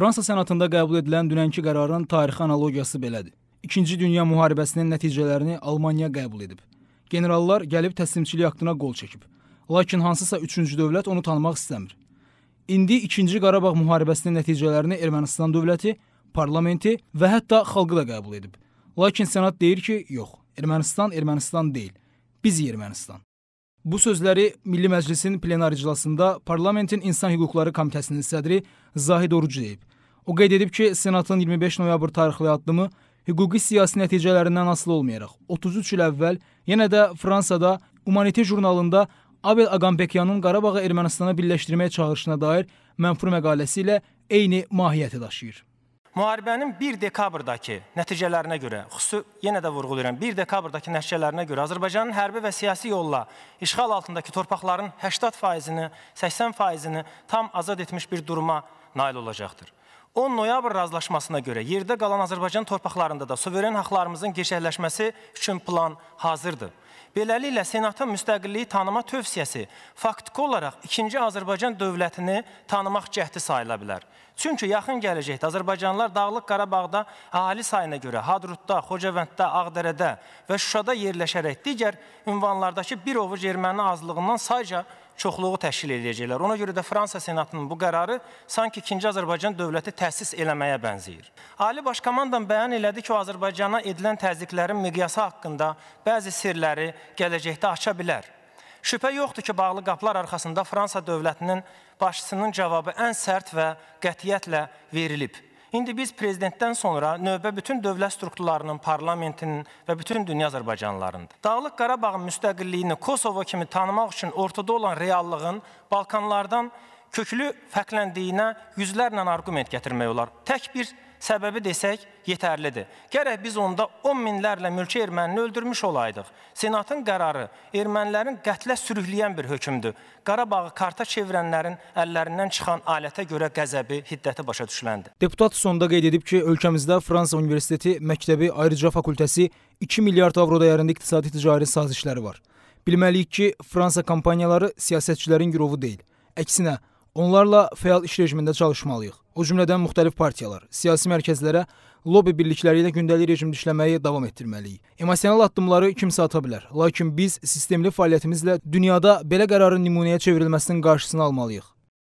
Fransa sənatında qəbul edilən dünənki qərarın tarixi analogiyası belədir. İkinci Dünya müharibəsinin nəticələrini Almaniya qəbul edib. Generallar gəlib təslimçilik aktına qol çəkib. Lakin hansısa üçüncü dövlət onu tanımaq istəmir. İndi İkinci Qarabağ müharibəsinin nəticələrini Ermənistan dövləti, parlamenti və hətta xalqı da qəbul edib. Lakin senat deyir ki, yox, Ermənistan Ermənistan deyil. Biz Ermənistan. Bu sözləri Milli Məclisin plenar iclasında Parlamentin İnsan Hüquqları Komitəsinin sədri Zahid Orucu deyib. O qeyd edib ki, Senatın 25 noyabr tarixli addımı hüquqi siyasi nəticələrindən asılı olmayaraq 33 il əvvəl yenə də Fransada Humanity jurnalında Abel Agambekyanın Qarabağı Ermənistana birləşdirməyə çağırışına dair mənfur məqaləsi ilə eyni mahiyyəti daşıyır. Müharibənin 1 dekabrdakı nəticələrinə görə, xüsusi yenə də vurğulayıram, 1 dekabrdakı nəticələrinə görə Azərbaycanın hərbi və siyasi yolla işğal altındakı torpaqların 80%-ni, 80%-ni tam azad etmiş bir duruma nail olacaqdır. 10 noyabr razılaşmasına görə yerdə qalan Azərbaycan torpaqlarında da suveren haqlarımızın gerçəkləşməsi üçün plan hazırdır. Beləliklə, Senata müstəqilliyi tanıma tövsiyəsi faktiki olaraq 2-ci Azərbaycan dövlətini tanımaq cəhdi sayıla bilər. Çünki yaxın gələcəkdə Azərbaycanlılar Dağlıq Qarabağda əhali sayına görə Hadrutda, Xocavənddə, Ağdərədə və Şuşada yerləşərək digər ünvanlardakı bir ovuc erməni azlığından sayca çoxluğu təşkil edəcəklər. Ona görə də Fransa Senatının bu qərarı sanki 2-ci Azərbaycan dövləti təsis eləməyə bənzəyir. Ali Başkomandan bəyan elədi ki, o Azərbaycana edilən təzyiqlərin miqyası haqqında bəzi sirləri sərhədləri gələcəkdə aça bilər. Şübhə yoxdur ki, bağlı qaplar arxasında Fransa dövlətinin başçısının cavabı ən sərt və qətiyyətlə verilib. İndi biz prezidentdən sonra növbə bütün dövlət strukturlarının, parlamentinin və bütün dünya Azərbaycanlarındır. Dağlıq Qarabağın müstəqilliyini Kosovo kimi tanımaq üçün ortada olan reallığın Balkanlardan köklü fərqləndiyinə yüzlərlə arqument gətirmək olar. Tək bir səbəbi desək yetərlidir. Gərək biz onda 10 minlərlə mülki ermənini öldürmüş olaydıq. Senatın qərarı ermənilərin qətlə sürükləyən bir hökmdür. Qarabağı karta çevirənlərin əllərindən çıxan alətə görə qəzəbi, hiddəti başa düşüləndir. Deputat sonda qeyd edib ki, ölkəmizdə Fransa Universiteti məktəbi ayrıca fakültəsi 2 milyard avro dəyərində iqtisadi ticari sazişləri var. Bilməliyik ki, Fransa kampaniyaları siyasətçilərin girovu deyil. Əksinə, Onlarla fəal iş rejimində çalışmalıyıq. O cümlədən müxtəlif partiyalar, siyasi mərkəzlərə, lobi birlikləri ilə gündəlik rejimdə işləməyi davam etdirməliyik. Emosional addımları kimsə ata bilər, lakin biz sistemli fəaliyyətimizlə dünyada belə qərarın nümunəyə çevrilməsinin qarşısını almalıyıq.